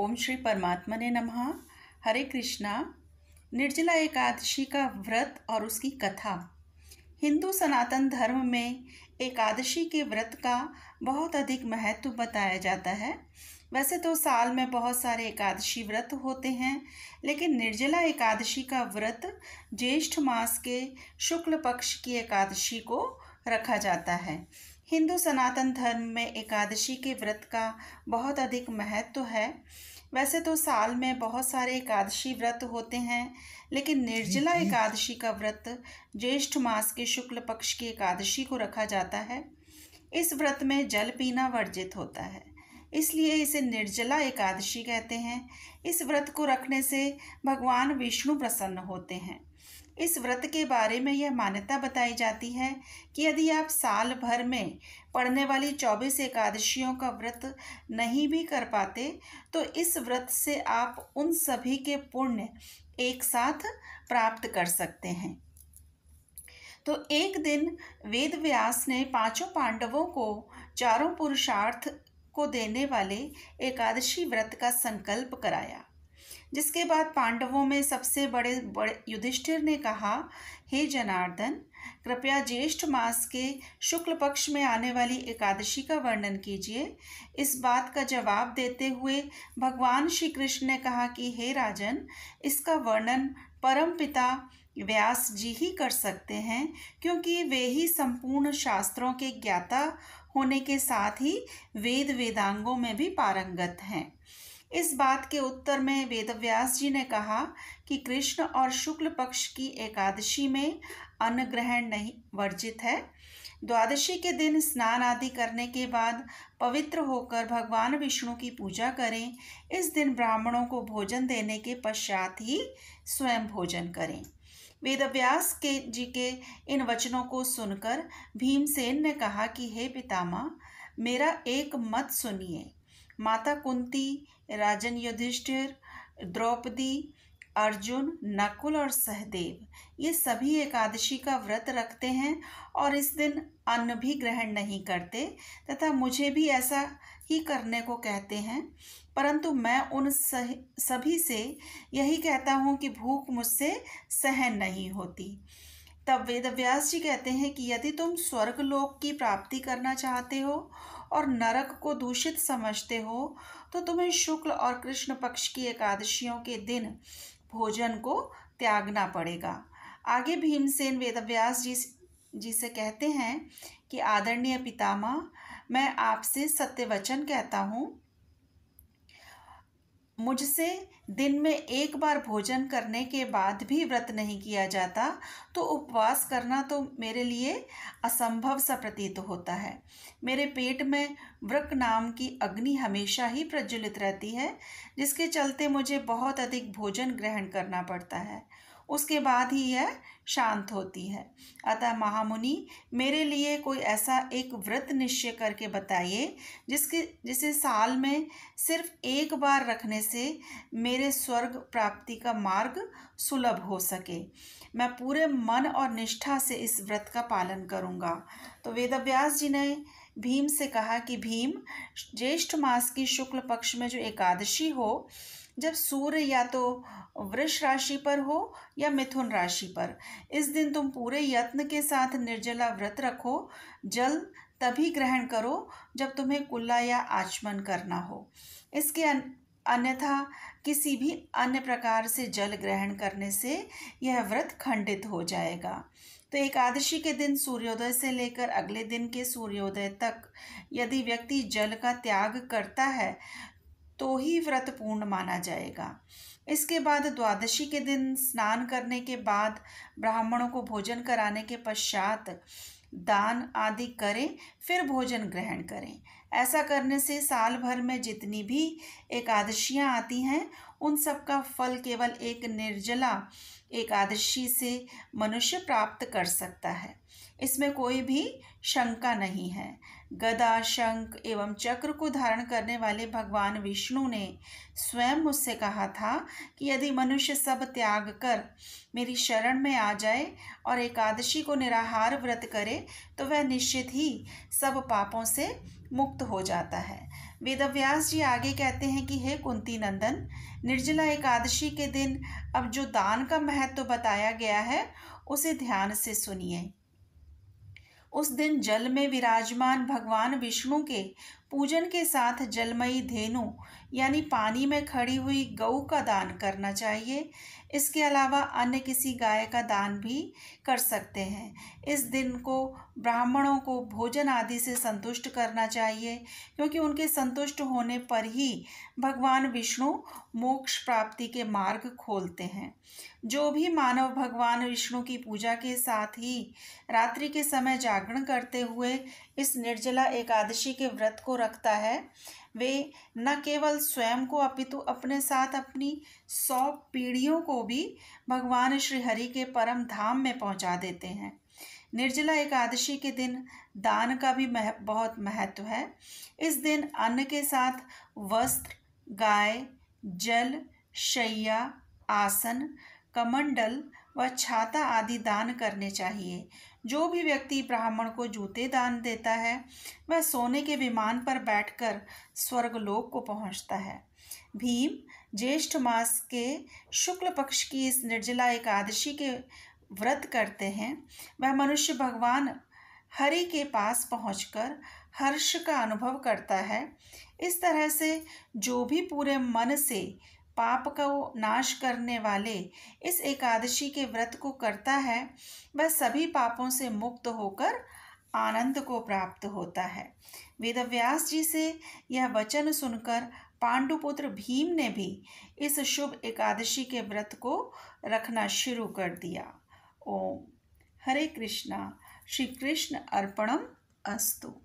ओम श्री परमात्मा ने नमः हरे कृष्णा निर्जला एकादशी का व्रत और उसकी कथा हिंदू सनातन धर्म में एकादशी के व्रत का बहुत अधिक महत्व बताया जाता है वैसे तो साल में बहुत सारे एकादशी व्रत होते हैं लेकिन निर्जला एकादशी का व्रत ज्येष्ठ मास के शुक्ल पक्ष की एकादशी को रखा जाता है हिंदू सनातन धर्म में एकादशी के व्रत का बहुत अधिक महत्व तो है वैसे तो साल में बहुत सारे एकादशी व्रत होते हैं लेकिन निर्जला एकादशी का व्रत ज्येष्ठ मास के शुक्ल पक्ष की एकादशी को रखा जाता है इस व्रत में जल पीना वर्जित होता है इसलिए इसे निर्जला एकादशी कहते हैं इस व्रत को रखने से भगवान विष्णु प्रसन्न होते हैं इस व्रत के बारे में यह मान्यता बताई जाती है कि यदि आप साल भर में पढ़ने वाली चौबीस एकादशियों का व्रत नहीं भी कर पाते तो इस व्रत से आप उन सभी के पुण्य एक साथ प्राप्त कर सकते हैं तो एक दिन वेद व्यास ने पांचों पांडवों को चारों पुरुषार्थ को देने वाले एकादशी व्रत का संकल्प कराया जिसके बाद पांडवों में सबसे बड़े बड़े युधिष्ठिर ने कहा हे जनार्दन कृपया ज्येष्ठ मास के शुक्ल पक्ष में आने वाली एकादशी का वर्णन कीजिए इस बात का जवाब देते हुए भगवान श्री कृष्ण ने कहा कि हे राजन इसका वर्णन परम पिता व्यास जी ही कर सकते हैं क्योंकि वे ही संपूर्ण शास्त्रों के ज्ञाता होने के साथ ही वेद वेदांगों में भी पारंगत हैं इस बात के उत्तर में वेदव्यास जी ने कहा कि कृष्ण और शुक्ल पक्ष की एकादशी में अन्न ग्रहण नहीं वर्जित है द्वादशी के दिन स्नान आदि करने के बाद पवित्र होकर भगवान विष्णु की पूजा करें इस दिन ब्राह्मणों को भोजन देने के पश्चात ही स्वयं भोजन करें वेदव्यास के जी के इन वचनों को सुनकर भीमसेन ने कहा कि हे पितामह मेरा एक मत सुनिए माता कुंती राजन युधिष्ठिर द्रौपदी अर्जुन नकुल और सहदेव ये सभी एकादशी का व्रत रखते हैं और इस दिन अन्न भी ग्रहण नहीं करते तथा मुझे भी ऐसा ही करने को कहते हैं परंतु मैं उन सह, सभी से यही कहता हूँ कि भूख मुझसे सहन नहीं होती तब वेद व्यास जी कहते हैं कि यदि तुम स्वर्ग लोक की प्राप्ति करना चाहते हो और नरक को दूषित समझते हो तो तुम्हें शुक्ल और कृष्ण पक्ष की एकादशियों के दिन भोजन को त्यागना पड़ेगा आगे भीमसेन वेदव्यास जी जी से कहते हैं कि आदरणीय पितामह मैं आपसे सत्य वचन कहता हूँ मुझसे दिन में एक बार भोजन करने के बाद भी व्रत नहीं किया जाता तो उपवास करना तो मेरे लिए असंभव सा प्रतीत होता है मेरे पेट में वृक नाम की अग्नि हमेशा ही प्रज्वलित रहती है जिसके चलते मुझे बहुत अधिक भोजन ग्रहण करना पड़ता है उसके बाद ही यह शांत होती है अतः महामुनि मेरे लिए कोई ऐसा एक व्रत निश्चय करके बताइए जिसके जिसे साल में सिर्फ एक बार रखने से मेरे स्वर्ग प्राप्ति का मार्ग सुलभ हो सके मैं पूरे मन और निष्ठा से इस व्रत का पालन करूँगा तो वेदव्यास जी ने भीम से कहा कि भीम ज्येष्ठ मास की शुक्ल पक्ष में जो एकादशी हो जब सूर्य या तो वृष राशि पर हो या मिथुन राशि पर इस दिन तुम पूरे यत्न के साथ निर्जला व्रत रखो जल तभी ग्रहण करो जब तुम्हें कुल्ला या आचमन करना हो इसके अन्यथा किसी भी अन्य प्रकार से जल ग्रहण करने से यह व्रत खंडित हो जाएगा तो एकादशी के दिन सूर्योदय से लेकर अगले दिन के सूर्योदय तक यदि व्यक्ति जल का त्याग करता है तो ही व्रत पूर्ण माना जाएगा इसके बाद द्वादशी के दिन स्नान करने के बाद ब्राह्मणों को भोजन कराने के पश्चात दान आदि करें फिर भोजन ग्रहण करें ऐसा करने से साल भर में जितनी भी एकादशियाँ आती हैं उन सब का फल केवल एक निर्जला एकादशी से मनुष्य प्राप्त कर सकता है इसमें कोई भी शंका नहीं है गदा शंख एवं चक्र को धारण करने वाले भगवान विष्णु ने स्वयं मुझसे कहा था कि यदि मनुष्य सब त्याग कर मेरी शरण में आ जाए और एकादशी को निराहार व्रत करे तो वह निश्चित ही सब पापों से मुक्त हो जाता है वेदव्यास जी आगे कहते हैं कि हे कुंती नंदन निर्जला एकादशी के दिन अब जो दान का महत्व तो बताया गया है उसे ध्यान से सुनिए उस दिन जल में विराजमान भगवान विष्णु के पूजन के साथ जलमयी धेनु यानी पानी में खड़ी हुई गऊ का दान करना चाहिए इसके अलावा अन्य किसी गाय का दान भी कर सकते हैं इस दिन को ब्राह्मणों को भोजन आदि से संतुष्ट करना चाहिए क्योंकि उनके संतुष्ट होने पर ही भगवान विष्णु मोक्ष प्राप्ति के मार्ग खोलते हैं जो भी मानव भगवान विष्णु की पूजा के साथ ही रात्रि के समय जागरण करते हुए इस निर्जला एकादशी के व्रत को रखता है वे न केवल स्वयं को अपितु अपने साथ अपनी सौ पीढ़ियों को भी भगवान श्री हरि के परम धाम में पहुंचा देते हैं निर्जला एकादशी के दिन दान का भी मह, बहुत महत्व है इस दिन अन्न के साथ वस्त्र गाय जल शैया आसन कमंडल व छाता आदि दान करने चाहिए जो भी व्यक्ति ब्राह्मण को जूते दान देता है वह सोने के विमान पर बैठकर स्वर्गलोक को पहुंचता है भीम ज्येष्ठ मास के शुक्ल पक्ष की इस निर्जला एकादशी के व्रत करते हैं वह मनुष्य भगवान हरि के पास पहुंचकर हर्ष का अनुभव करता है इस तरह से जो भी पूरे मन से पाप का नाश करने वाले इस एकादशी के व्रत को करता है वह सभी पापों से मुक्त होकर आनंद को प्राप्त होता है वेदव्यास जी से यह वचन सुनकर पांडुपुत्र भीम ने भी इस शुभ एकादशी के व्रत को रखना शुरू कर दिया ओम हरे कृष्णा श्री कृष्ण अर्पणम अस्तु